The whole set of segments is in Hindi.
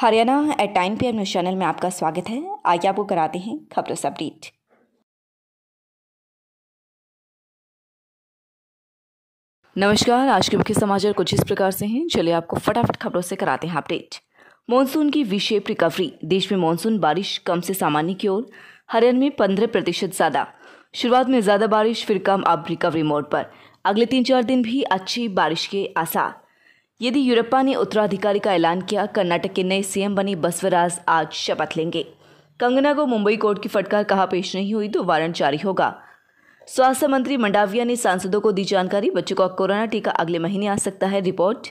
Haryana eight time P news channel में आपका स्वागत है आइए आपको कराते हैं खबरों से अपडेट नमस्कार आज के मुख्य समाचार कुछ इस प्रकार से हैं चलिए आपको फटाफट खबरों से कराते हैं अपडेट मॉनसून की विशेप रिकवरी देश में मॉनसून बारिश कम से सामान्य की ओर हरियाणा में पंद्रह प्रतिशत ज़्यादा शुरुआत में ज़्यादा बारिश फिर कम अब रिकवरी मोड पर अगले तीन चार दिन भी अच्छी बारिश के आसार यदि यूरप्पा ने उत्तराधिकारी का ऐलान किया कर्नाटक के नए सीएम बने बसवराज आज शपथ लेंगे कंगना को मुंबई कोर्ट की फटकार कहा पेश नहीं हुई तो वारंट जारी होगा स्वास्थ्य मंत्री मंडाविया ने सांसदों को दी जानकारी बच्चों का कोरोना टीका अगले महीने आ सकता है रिपोर्ट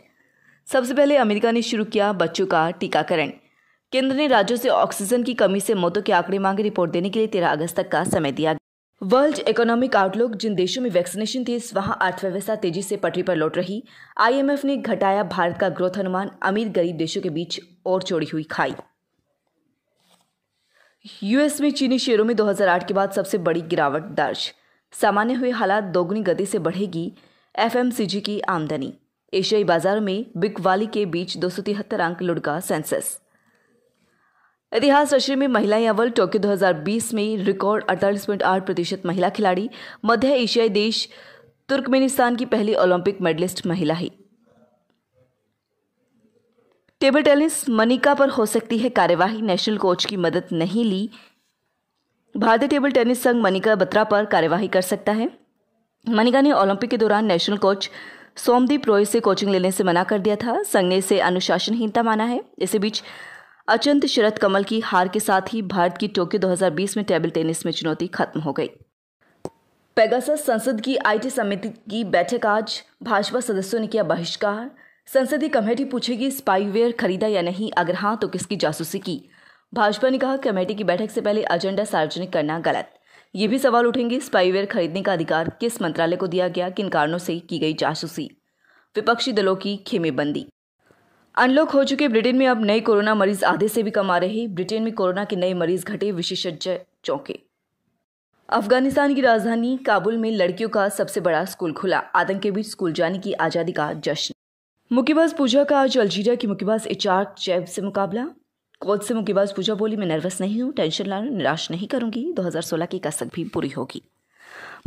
सबसे पहले अमेरिका ने शुरू किया बच्चों का टीकाकरण केंद्र ने राज्यों से ऑक्सीजन की कमी से मौतों के आंकड़े मांगे रिपोर्ट देने के लिए तेरह अगस्त तक का समय दिया वर्ल्ड इकोनॉमिक आउटलुक जिन देशों में वैक्सीनेशन थी वहां अर्थव्यवस्था तेजी से पटरी पर लौट रही आईएमएफ ने घटाया भारत का ग्रोथ अनुमान अमीर गरीब देशों के बीच और चोरी हुई खाई यूएस में चीनी शेयरों में 2008 के बाद सबसे बड़ी गिरावट दर्ज सामान्य हुए हालात दोगुनी गति से बढ़ेगी एफ की आमदनी एशियाई बाजार में बिकवाली के बीच दो अंक लुढ़का सेंसेस इतिहास रचने में महिलाएं अव्वल टोक्यो 2020 में रिकॉर्ड 48.8 प्रतिशत महिला खिलाड़ी मध्य एशियाई देश तुर्कमेनिस्तान की पहली ओलंपिक मेडलिस्ट महिला है टेबल टेनिस मनिका पर हो सकती है कार्यवाही नेशनल कोच की मदद नहीं ली भारतीय टेबल टेनिस संघ मनिका बत्रा पर कार्यवाही कर सकता है मनिका ने ओलंपिक के दौरान नेशनल कोच सोमदीप रॉय से कोचिंग लेने से मना कर दिया था संघ ने इसे अनुशासनहीनता माना है इसी बीच अचंत शरद कमल की हार के साथ ही भारत की टोक्यो 2020 में टेबल टेनिस में चुनौती खत्म हो गई पेगासस संसद की आईटी समिति की बैठक आज भाजपा सदस्यों ने किया बहिष्कार संसदीय कमेटी पूछेगी स्पाईवेयर खरीदा या नहीं अगर हाँ तो किसकी जासूसी की भाजपा ने कहा कमेटी की बैठक से पहले एजेंडा सार्वजनिक करना गलत ये भी सवाल उठेंगे स्पाईवेयर खरीदने का अधिकार किस मंत्रालय को दिया गया किन कारणों से की गई जासूसी विपक्षी दलों की खेमेबंदी अनलॉक हो चुके ब्रिटेन में अब नए कोरोना मरीज आधे से भी कम आ रहे ब्रिटेन में कोरोना के नए मरीज घटे विशेषज्ञ चौंके अफगानिस्तान की राजधानी काबुल में लड़कियों का सबसे बड़ा स्कूल खुला आतंक के बीच स्कूल जाने की आज़ादी का जश्न मुक्केबाज पूजा का आज अल्जीरिया की मुक्केबाज इचार चैब से मुकाबला कोच से मुक्केबाज पूजा बोली मैं नर्वस नहीं हूँ टेंशन लाना निराश नहीं करूंगी 2016 की कसक भी पूरी होगी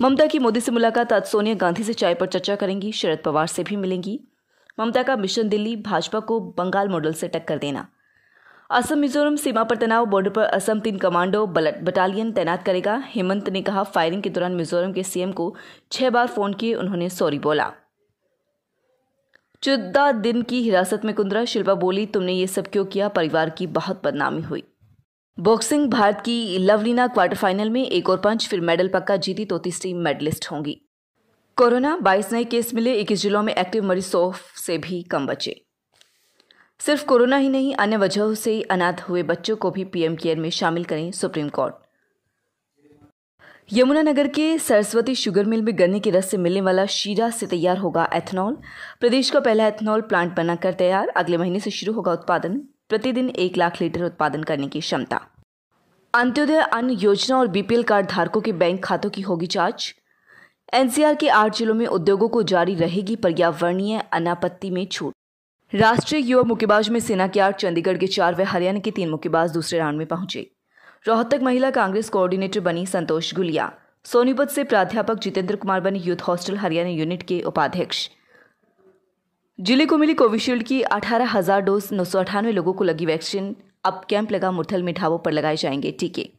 ममता की मोदी से मुलाकात आज सोनिया गांधी से चाय पर चर्चा करेंगी शरद पवार से भी मिलेंगी ममता का मिशन दिल्ली भाजपा को बंगाल मॉडल से टक्कर देना असम मिजोरम सीमा पर तनाव बॉर्डर पर असम तीन कमांडो बटालियन तैनात करेगा हेमंत ने कहा फायरिंग के दौरान मिजोरम के सीएम को छह बार फोन किए उन्होंने सॉरी बोला चौदह दिन की हिरासत में कुंद्रा शिल्पा बोली तुमने ये सब क्यों किया परिवार की बहुत बदनामी हुई बॉक्सिंग भारत की लवलीना क्वार्टर फाइनल में एक और पांच फिर मेडल पक्का जीती तो तीसरी मेडलिस्ट होंगी कोरोना बाईस नए केस मिले इक्कीस जिलों में एक्टिव मरीज सौ से भी कम बचे सिर्फ कोरोना ही नहीं अन्य वजहों से अनाथ हुए बच्चों को भी पीएम केयर में शामिल करें सुप्रीम कोर्ट यमुनानगर के सरस्वती शुगर मिल में गन्ने के रस से मिलने वाला शीरा से तैयार होगा एथेनॉल प्रदेश का पहला एथेनॉल प्लांट बनाकर तैयार अगले महीने से शुरू होगा उत्पादन प्रतिदिन एक लाख लीटर उत्पादन करने की क्षमता अंत्योदय अन्न योजना और बीपीएल कार्ड धारकों के बैंक खातों की होगी जांच एनसीआर के आठ जिलों में उद्योगों को जारी रहेगी पर्यावरणीय अनापत्ति में छूट राष्ट्रीय युवा मुक्केबाज में सेना के आठ चंडीगढ़ के चार व हरियाणा के तीन मुक्केबाज दूसरे राउंड में पहुंचे रोहतक महिला कांग्रेस कोऑर्डिनेटर बनी संतोष गुलिया सोनीपत से प्राध्यापक जितेंद्र कुमार बने यूथ हॉस्टल हरियाणा यूनिट के उपाध्यक्ष जिले को मिली कोविशील्ड की अठारह हजार डोज नौ लोगों को लगी वैक्सीन अब कैंप लगा मुरथल में ढाबों पर लगाए जाएंगे टीके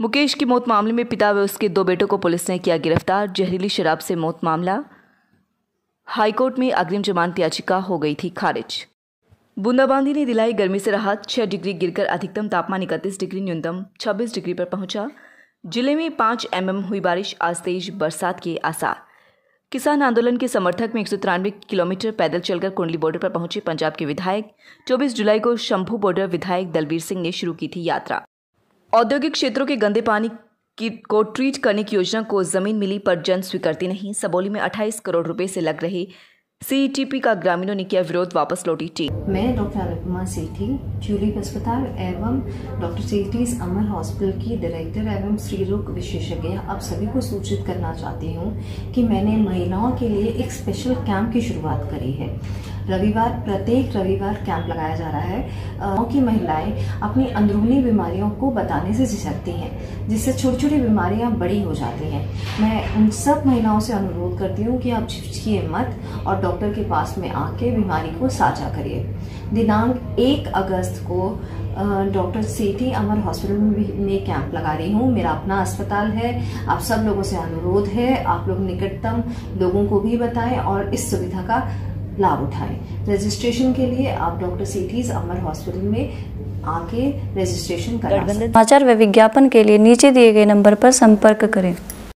मुकेश की मौत मामले में पिता व उसके दो बेटों को पुलिस ने किया गिरफ्तार जहरीली शराब से मौत मामला हाईकोर्ट में अग्रिम जमानत याचिका हो गई थी खारिज बूंदाबांदी ने दिलाई गर्मी से राहत छह डिग्री गिरकर अधिकतम तापमान इकतीस डिग्री न्यूनतम छब्बीस डिग्री पर पहुंचा जिले में एम एमएम हुई बारिश आज तेज बरसात के आसार किसान आंदोलन के समर्थक में एक किलोमीटर पैदल चलकर कुंडली बॉर्डर पर पहुंचे पंजाब के विधायक 24 जुलाई को शंभू बॉर्डर विधायक दलबीर सिंह ने शुरू की थी यात्रा औद्योगिक क्षेत्रों के गंदे पानी की को ट्रीट करने की योजना को जमीन मिली पर जन स्वीकृति नहीं सबोली में 28 करोड़ रुपए से लग रही सीईटीपी e का ग्रामीणों ने किया विरोध वापस लौटी टीम मैं डॉक्टर अनुपमा सेठी ट्यूलिप अस्पताल एवं डॉक्टर सेठी अमर हॉस्पिटल की डायरेक्टर एवं रोग विशेषज्ञ आप सभी को सूचित करना चाहती हूँ कि मैंने महिलाओं के लिए एक स्पेशल कैंप की शुरुआत करी है रविवार प्रत्येक रविवार कैंप लगाया जा रहा है गाँव की महिलाएं अपनी अंदरूनी बीमारियों को बताने से झिझकती हैं जिससे छोटी छोटी बीमारियां बड़ी हो जाती हैं मैं उन सब महिलाओं से अनुरोध करती हूँ कि आप झिझकिए मत और डॉक्टर के पास में आके बीमारी को साझा करिए दिनांक एक अगस्त को डॉक्टर सेठी अमर हॉस्पिटल में कैंप लगा रही हूँ मेरा अपना अस्पताल है आप सब लोगों से अनुरोध है आप लोग निकटतम लोगों को भी बताएं और इस सुविधा का लाभ उठाएं रजिस्ट्रेशन के लिए आप डॉक्टर सीटीज अमर हॉस्पिटल में आके रजिस्ट्रेशन कर समाचार व विज्ञापन के लिए नीचे दिए गए नंबर पर संपर्क करें